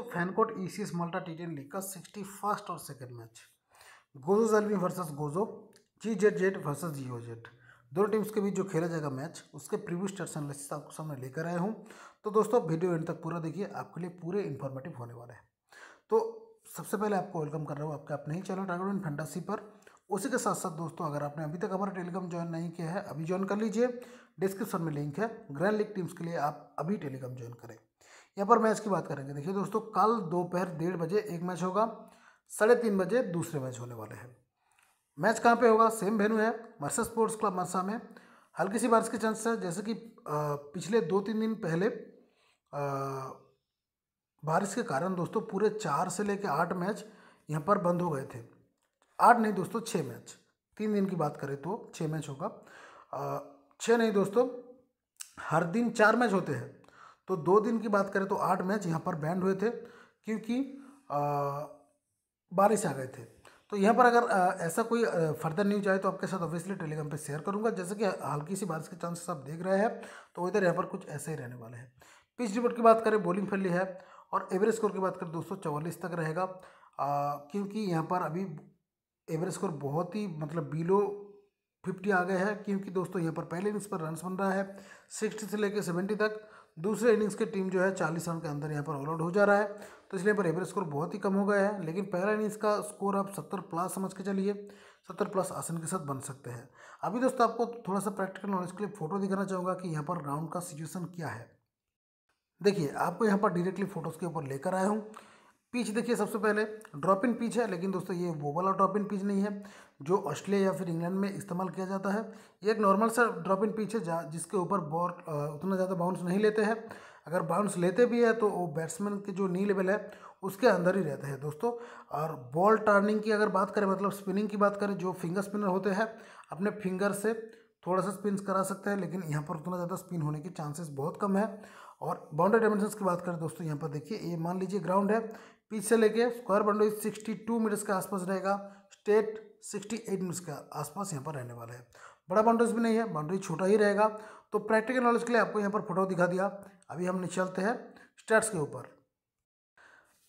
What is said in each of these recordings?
तो FanCode E C S Malta T ten league का sixty first और second match Gozo जलवी versus Gozo G Z Z versus G O Z दोनों teams के बीच जो खेला जाएगा मैच उसके प्रीव्यू स्टेट्स एनालिसिस आपको सामने लेकर आया हूँ तो दोस्तों वीडियो एंड तक पूरा देखिए आपके लिए पूरे इन्फॉर्मेटिव होने वाले हैं तो सबसे पहले आपको वेलकम कर रहा हूँ आपके अपने ही चैनल ड्रैगन फैंटासी पर उसी के साथ साथ दोस्तों अगर आपने अभी तक हमारा टेलीग्राम ज्वाइन नहीं किया है अभी ज्वाइन कर लीजिए डिस्क्रिप्शन में लिंक है ग्रैंड लीग टीम्स के लिए आप अभी टेलीग्राम ज्वाइन करें यहाँ पर मैच की बात करेंगे देखिए दोस्तों कल दोपहर डेढ़ बजे एक मैच होगा साढ़े तीन बजे दूसरे मैच होने वाले हैं मैच कहाँ पे होगा सेम वेन्यू है मरसा स्पोर्ट्स क्लब मरसा में हल्की सी बारिश के चांसेस है जैसे कि पिछले दो तीन दिन पहले बारिश के कारण दोस्तों पूरे चार से लेकर आठ मैच यहाँ पर बंद हो गए थे आठ नहीं दोस्तों छः मैच तीन दिन की बात करें तो छः मैच होगा छः नहीं दोस्तों हर दिन चार मैच होते हैं तो दो दिन की बात करें तो आठ मैच यहाँ पर बैंड हुए थे क्योंकि बारिश आ गए थे तो यहाँ पर अगर ऐसा कोई फर्दर न्यूज आए तो आपके साथ ऑब्वियसली टेलीग्राम पे शेयर करूँगा जैसे कि हल्की सी बारिश के चांसेस आप देख रहे हैं तो इधर यहाँ पर कुछ ऐसे ही रहने वाले हैं पिच रिपोर्ट की बात करें बॉलिंग फैली है और एवरेज स्कोर की बात करें दोस्तों तक रहेगा क्योंकि यहाँ पर अभी एवरेज स्कोर बहुत ही मतलब बिलो फिफ्टी आ गए हैं क्योंकि दोस्तों यहाँ पर पहले इनिंग्स पर रन बन रहा है सिक्सटी से लेकर सेवेंटी तक दूसरे इनिंग्स की टीम जो है चालीस रन के अंदर यहाँ पर ऑल आउट हो जा रहा है तो इसलिए पर एवरेज स्कोर बहुत ही कम हो गया है लेकिन पहला इनिंग्स का स्कोर आप सत्तर प्लस समझ के चलिए सत्तर प्लस आसन के साथ बन सकते हैं अभी दोस्तों आपको थोड़ा सा प्रैक्टिकल नॉलेज के लिए फ़ोटो दिखाना चाहूँगा कि यहाँ पर ग्राउंड का सिचुएसन क्या है देखिए आपको यहाँ पर डायरेक्टली फ़ोटोज़ के ऊपर लेकर आया हूँ पिच देखिए सबसे पहले ड्रॉप इन पिच है लेकिन दोस्तों ये वो वाला ड्रॉप इन पिच नहीं है जो ऑस्ट्रेलिया या फिर इंग्लैंड में इस्तेमाल किया जाता है ये एक नॉर्मल सा ड्रॉप इन पिच है जिसके ऊपर बॉल उतना ज़्यादा बाउंस नहीं लेते हैं अगर बाउंस लेते भी है तो वो बैट्समैन के जो नी लेवल है उसके अंदर ही रहते हैं दोस्तों और बॉल टर्निंग की अगर बात करें मतलब स्पिनिंग की बात करें जो फिंगर स्पिनर होते हैं अपने फिंगर से थोड़ा सा स्पिन करा सकते हैं लेकिन यहाँ पर उतना ज़्यादा स्पिन होने के चांसेस बहुत कम है और बाउंड्री डायमेंशन की बात करें दोस्तों यहाँ पर देखिए ये मान लीजिए ग्राउंड है पीच से लेके square boundary sixty two metres के आसपास रहेगा स्टेट सिक्सटी एट मीटर्स के आसपास यहाँ पर रहने वाला है बड़ा बाउंड्रीज भी नहीं है बाउंड्री छोटा ही रहेगा तो प्रैक्टिकल नॉलेज के लिए आपको यहाँ पर फोटो दिखा दिया अभी हम निचलते हैं स्टेट्स के ऊपर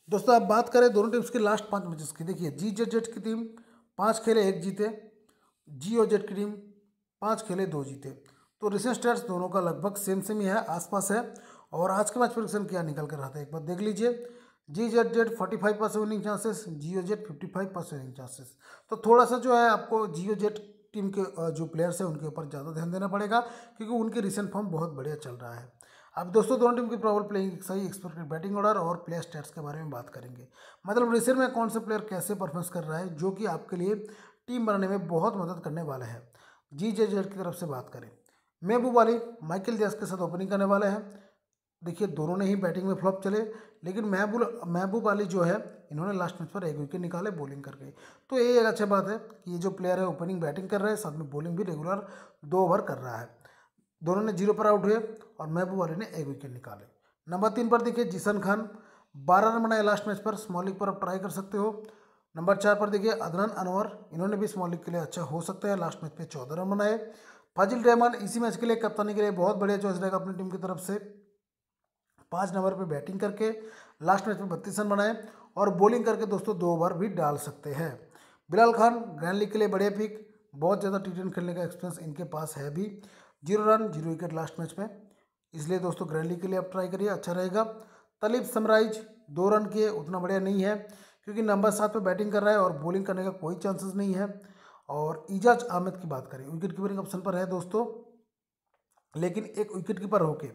दोस्तों आप बात करें दोनों टीम्स की लास्ट पाँच मैचेस की देखिए जी जे जेट की टीम पाँच खेले एक जीते जी ओ जेट की टीम पाँच खेले दो जीते तो रिसेंट स्टेट्स दोनों का लगभग सेम सेम ही है आसपास है और आज के मैच प्रोडक्शन क्या निकल कर रहा था एक बार देख लीजिए G Z Z forty five percent winning chances G O Z fifty five percent winning chances तो थोड़ा सा जो है आपको जियो जेड टीम के जो प्लेयर्स हैं उनके ऊपर ज़्यादा ध्यान देना पड़ेगा क्योंकि उनके रिसेंट फॉर्म बहुत बढ़िया चल रहा है अब दोस्तों दोनों टीम की प्रॉबल प्लेइंग सही एक्सपेक्टेड बैटिंग ऑर्डर और प्लेयर स्टेट्स के बारे में बात करेंगे मतलब रिसेंट में कौन सा प्लेयर कैसे परफॉर्मेंस कर रहा है जो कि आपके लिए टीम बनाने में बहुत मदद करने वाला है जी जेड जेड की तरफ से बात करें महबूब अली माइकल दियास के साथ ओपनिंग करने वाले हैं देखिए दोनों ने ही बैटिंग में फ्लॉप चले लेकिन महबूब महबूब अली जो है इन्होंने लास्ट मैच पर एक विकेट निकाले बॉलिंग करके तो ये एक अच्छी बात है कि ये जो प्लेयर है ओपनिंग बैटिंग कर रहा है साथ में बॉलिंग भी रेगुलर दो ओवर कर रहा है दोनों ने जीरो पर आउट हुए और महबूब अली ने एक विकेट निकाले नंबर तीन पर देखिए जिसन खान बारह रन बनाए लास्ट मैच पर स्मॉल लीग पर आप ट्राई कर सकते हो नंबर चार पर देखिए अदनान अनवर इन्होंने भी स्मॉल लीग के लिए अच्छा हो सकता है लास्ट मैच पर चौदह रन बनाए फाजिल रहमान इसी मैच के लिए कप्तानी के लिए बहुत बढ़िया चॉइस रहेगा अपनी टीम की तरफ से पाँच नंबर पर बैटिंग करके लास्ट मैच में बत्तीस रन बनाए और बॉलिंग करके दोस्तों दो ओवर भी डाल सकते हैं बिलाल खान ग्रैंड लीग के लिए बढ़िया पिक बहुत ज़्यादा टी ट्वेंटी खेलने का एक्सपीरियंस इनके पास है भी zero run zero wicket last match में इसलिए दोस्तों ग्रैंड लीग के लिए आप ट्राई करिए अच्छा रहेगा तलीब समराइज दो रन किए उतना बढ़िया नहीं है क्योंकि नंबर सात पर बैटिंग कर रहा है और बॉलिंग करने का कोई चांसेस नहीं है और इजाज अहमद की बात करें विकेट कीपरिंग ऑप्शन पर है दोस्तों लेकिन एक विकेट कीपर होके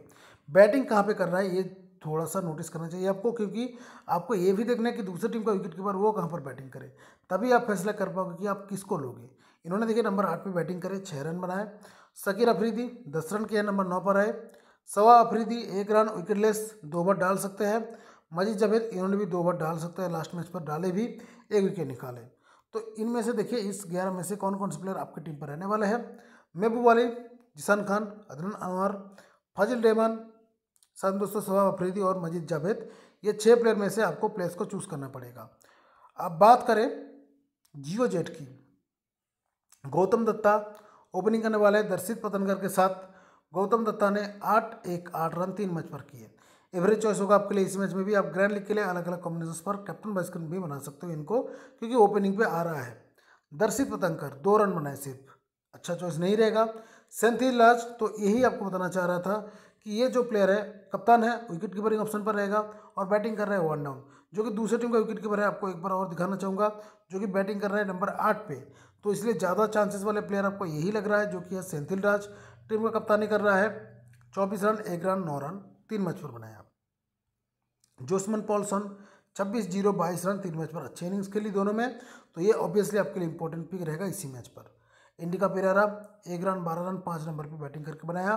बैटिंग कहाँ पे कर रहा है ये थोड़ा सा नोटिस करना चाहिए आपको क्योंकि आपको ये भी देखना है कि दूसरी टीम का विकेट कीपर वो कहाँ पर बैटिंग करे तभी आप फैसला कर पाओगे कि आप किसको लोगे इन्होंने देखिए नंबर आठ पर बैटिंग करे छः रन बनाए सकीर अफरीदी दस रन के नंबर नौ पर आए सवा अफरीदी एक रन विकेटलेस दो ओवर डाल सकते हैं मजीद जबेद इन्होंने भी दो ओवर डाल सकते हैं लास्ट मैच पर डाले भी एक विकेट निकाले तो इनमें से देखिए इस ग्यारह में से कौन कौन से प्लेयर आपकी टीम पर रहने वाले हैं महबूब वाली जिसान खान अदनान अनवर फाजिल रहमान साथ दोस्तों अफरीदी और मजीद जावेद ये छः प्लेयर में से आपको प्लेयर्स को चूज़ करना पड़ेगा अब बात करें जियो जेट की गौतम दत्ता ओपनिंग करने वाले दर्शित पतनकर के साथ गौतम दत्ता ने आठ एक आठ रन तीन मैच पर किए एवरेज चॉइस होगा आपके लिए इस मैच में भी आप ग्रैंड लीग के लिए अलग अलग कॉम्बिनेशन पर कैप्टन बैस्किन भी बना सकते हो इनको क्योंकि ओपनिंग पे आ रहा है दर्शित पतंकर दो रन बनाए सिर्फ अच्छा चॉइस नहीं रहेगा सेंथी लाज तो यही आपको बताना चाह रहा था कि ये जो प्लेयर है कप्तान है विकेट कीपरिंग ऑप्शन पर रहेगा और बैटिंग कर रहा है वन डाउन जो कि दूसरे टीम का विकेट कीपर है आपको एक बार और दिखाना चाहूँगा जो कि बैटिंग कर रहा है नंबर आठ पे तो इसलिए ज़्यादा चांसेस वाले प्लेयर आपको यही लग रहा है जो कि है सेंथिल राज टीम का कप्तानी कर रहा है चौबीस रन एक रन नौ रन तीन मैच पर बनाया जोसमन पॉलसन छब्बीस जीरो बाईस रन तीन मैच पर अच्छे इनिंग्स खेली दोनों में तो ये ऑब्वियसली आपके लिए इंपॉर्टेंट पिक रहेगा इसी मैच पर इंडिका पेरारा एक रन बारह रन पाँच नंबर पर बैटिंग करके बनाया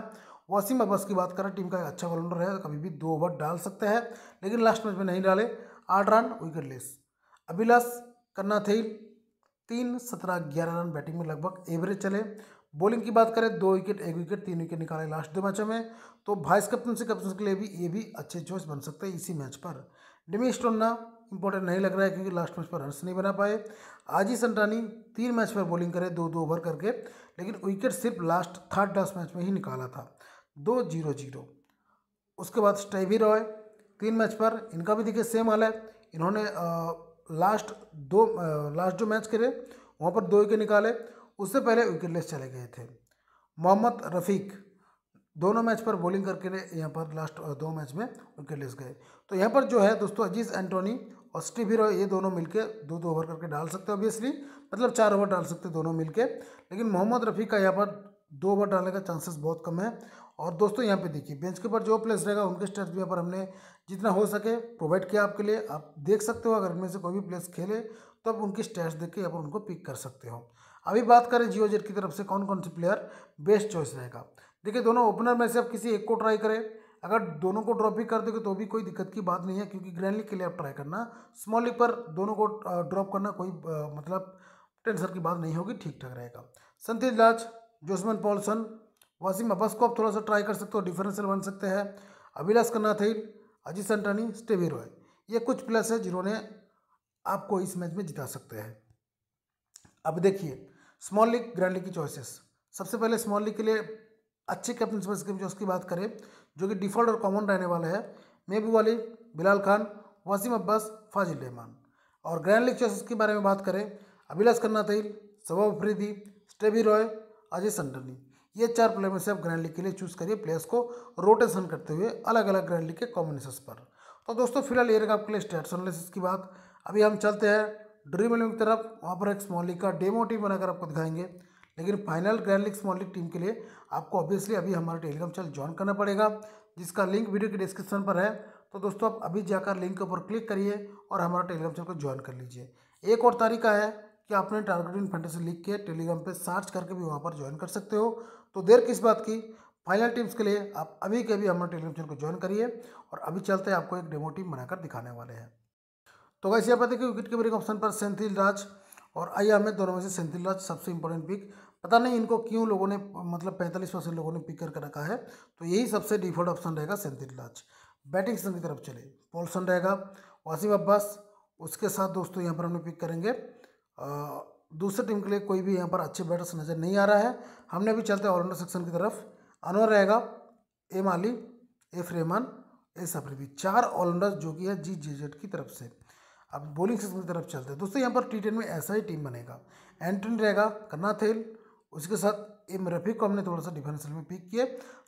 वसीम अब्बास की बात करें टीम का अच्छा ऑलराउंडर है कभी भी दो ओवर डाल सकते हैं लेकिन लास्ट मैच में नहीं डाले आठ रन विकेट लेस अभिलाष कन्ना थे तीन सत्रह ग्यारह रन बैटिंग में लगभग एवरेज चले बॉलिंग की बात करें दो विकेट एक विकेट तीन विकेट निकाले लास्ट दो मैचों में तो वाइस कैप्टन से कैप्टन के लिए भी ये भी अच्छे चॉइस बन सकते हैं इसी मैच पर डेमी स्टोनना इंपॉर्टेंट नहीं लग रहा है क्योंकि लास्ट मैच पर रन्स नहीं बना पाए आजी संटानी तीन मैच पर बॉलिंग करे दो दो ओवर करके लेकिन विकेट सिर्फ लास्ट थर्ड लास्ट मैच में ही निकाला था दो जीरो जीरो उसके बाद स्टेवी रॉय तीन मैच पर इनका भी देखिए सेम हाल है इन्होंने लास्ट दो लास्ट जो मैच करे वहाँ पर दो विकेट निकाले उससे पहले विकेटलेस चले गए थे मोहम्मद रफ़ीक दोनों मैच पर बॉलिंग करके यहाँ पर लास्ट दो मैच में लेस गए तो यहाँ पर जो है दोस्तों अजीज एंटोनी और स्टीव हीरो ये दोनों मिलके दो दो ओवर करके डाल सकते हैं ऑब्वियसली मतलब चार ओवर डाल सकते हैं दोनों मिलके लेकिन मोहम्मद रफ़ी का यहाँ पर दो ओवर डालने का चांसेस बहुत कम है और दोस्तों यहाँ पे देखिए बेंच के ऊपर जो प्लेस रहेगा उनके स्टेट्स भी यहाँ पर हमने जितना हो सके प्रोवाइड किया आपके लिए आप देख सकते हो अगर इनमें से कोई भी प्लेस खेले तो आप उनकी स्टेट्स देख के यहाँ पर उनको पिक कर सकते हो अभी बात करें जियो जेट की तरफ से कौन कौन से प्लेयर बेस्ट चॉइस रहेगा देखिए दोनों ओपनर में से आप किसी एक को ट्राई करें अगर दोनों को ड्रॉप भी कर दोगे तो भी कोई दिक्कत की बात नहीं है क्योंकि ग्रैंड लीग के लिए आप ट्राई करना स्मॉल लीग पर दोनों को ड्रॉप करना कोई मतलब टेंशन की बात नहीं होगी ठीक ठाक रहेगा संतीज लाज जोसमन पॉलसन वासिम अब्बास को आप थोड़ा सा ट्राई कर सकते हो डिफरेंसल बन सकते हैं अभिलाष कन्नाथिन अजीत अंटानी स्टेवी रॉय ये कुछ प्लेयर्स हैं जिन्होंने आपको इस मैच में जिता सकते हैं अब देखिए स्मॉल लीग ग्रैंड लीग की चॉइसेस सबसे पहले स्मॉल लीग के लिए अच्छे कैप्टन स्मिथ स्कीम जो उसकी बात करें जो कि डिफ़ॉल्ट और कॉमन रहने वाले हैं मेहबू अली बिलाल खान वसीम अब्बास फाजिल रहमान और ग्रैंड लीग चेस के बारे में बात करें अभिलाष खन्ना तईल सबाब अफरीदी स्टेबी रॉय अजय संडनी ये चार प्लेयर में से आप ग्रैंड लीग के लिए चूज़ करिए प्लेयर्स को रोटेशन करते हुए अलग अलग ग्रैंड लीग के कॉम्बिनेशन पर तो दोस्तों फिलहाल ये रहेगा आपके लिए स्टेट्स एनालिसिस की बात अभी हम चलते हैं ड्रीम इलेवन की तरफ वहाँ पर एक स्मॉल लीग का डेमो टीम बनाकर आपको दिखाएंगे लेकिन final grand league small league team के लिए आपको ऑब्वियसली अभी हमारा टेलीग्राम चैनल ज्वाइन करना पड़ेगा जिसका लिंक वीडियो के डिस्क्रिप्शन पर है तो दोस्तों आप अभी जाकर लिंक के ऊपर क्लिक करिए और हमारा टेलीग्राम चैनल को ज्वाइन कर लीजिए एक और तरीका है कि आपने टारगेट इन से लिख के टेलीग्राम पर सर्च करके भी वहाँ पर ज्वाइन कर सकते हो तो देर किस बात की फाइनल टीम्स के लिए आप अभी के अभी हमारे टेलीग्राम चैनल को ज्वाइन करिए और अभी चलते हैं आपको एक डेमो टीम बनाकर दिखाने वाले हैं तो वैसे आप देखिए विकेट कीपरिंग ऑप्शन पर सेंथिल राज और आई हमें दोनों में से सेंथिल राज सबसे इंपॉर्टेंट पिक पता नहीं इनको क्यों लोगों ने मतलब पैंतालीस परसेंट लोगों ने पिक करके रखा है तो यही सबसे डिफॉल्ट ऑप्शन रहेगा सेंथिल लाज बैटिंग सेक्शन की तरफ चले पॉलसन रहेगा वासिफ अब्बास उसके साथ दोस्तों यहाँ पर हमने पिक करेंगे दूसरे टीम के लिए कोई भी यहाँ पर अच्छे बैटर्स नज़र नहीं आ रहा है हमने भी चलते ऑलराउंडर सेक्शन की तरफ अनवर रहेगा ए माली ए फ्रेमान ए सफरीबी चार ऑलराउंडर्स जो कि है जी जे जेड की तरफ से अब बॉलिंग सेक्शन की तरफ चलते हैं दोस्तों यहाँ पर टी टेन में ऐसा ही टीम बनेगा एंटनी रहेगा कन्ना थेल उसके साथ एम रफ़ी को हमने थोड़ा सा डिफेंस में पिक किया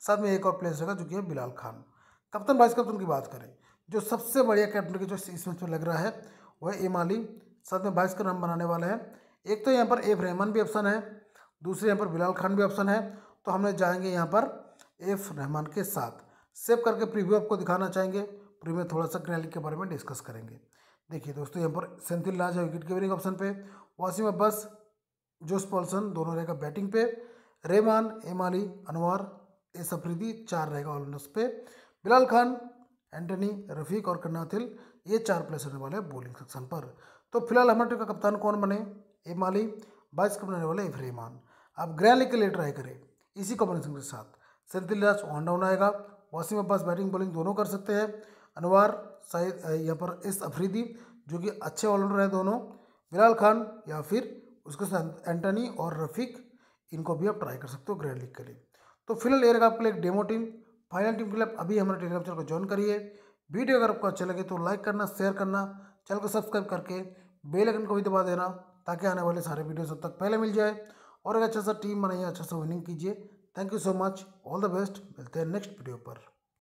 साथ में एक और प्लेयर होगा जो कि है बिलाल खान कप्तान वाइस कप्तान की बात करें जो सबसे बढ़िया कैप्टन की जो इस मैच में लग रहा है वह एम आली साथ में बाइस का रन बनाने वाले हैं एक तो यहाँ पर एफ रहमान भी ऑप्शन है दूसरे यहाँ पर बिलाल खान भी ऑप्शन है तो हमने जाएंगे यहाँ पर एफ रहमान के साथ सेव करके प्रीव्यू आपको दिखाना चाहेंगे प्रीव्यू में थोड़ा सा क्रैली के बारे में डिस्कस करेंगे देखिए दोस्तों यहाँ पर सेंथिल लाज है विकेट कीपरिंग ऑप्शन पे वासिम अब्बास जोस पॉल्सन दोनों रहेगा बैटिंग पे रेमान एमाली अनवार एस अफरीदी चार रहेगा ऑलराउंडर्स पे बिलाल खान एंटनी रफीक और कन्नाथिल ये चार प्लेस रहने वाले हैं बॉलिंग सेक्शन पर तो फिलहाल हमारे टीम का कप्तान कौन बने एमाली वाइस कप्तान रहने वाले रेमान आप ग्रैली के लिए ट्राई करें इसी कॉम्बिनेशन के साथ सैदिल राज ऑन डाउन आएगा वासिम अब्बास बैटिंग बॉलिंग दोनों कर सकते हैं अनवर शायद यहाँ पर एस अफरीदी जो कि अच्छे ऑलराउंडर हैं दोनों बिलाल खान या फिर उसके साथ एंटनी और रफीक इनको भी आप ट्राई कर सकते हो ग्रैंड लीग के लिए तो फिलहाल एयर रहेगा आपके लिए एक डेमो टीम फाइनल टीम के लिए अभी हमारे टेलीग्राम चैनल को ज्वाइन करिए वीडियो अगर आपको अच्छा लगे तो लाइक करना शेयर करना चैनल को सब्सक्राइब करके बेल आइकन को भी दबा देना ताकि आने वाले सारे वीडियो सब तक पहले मिल जाए और अगर अच्छा सा टीम बनाइए अच्छा सा विनिंग कीजिए thank you so much all the best मिलते हैं नेक्स्ट वीडियो पर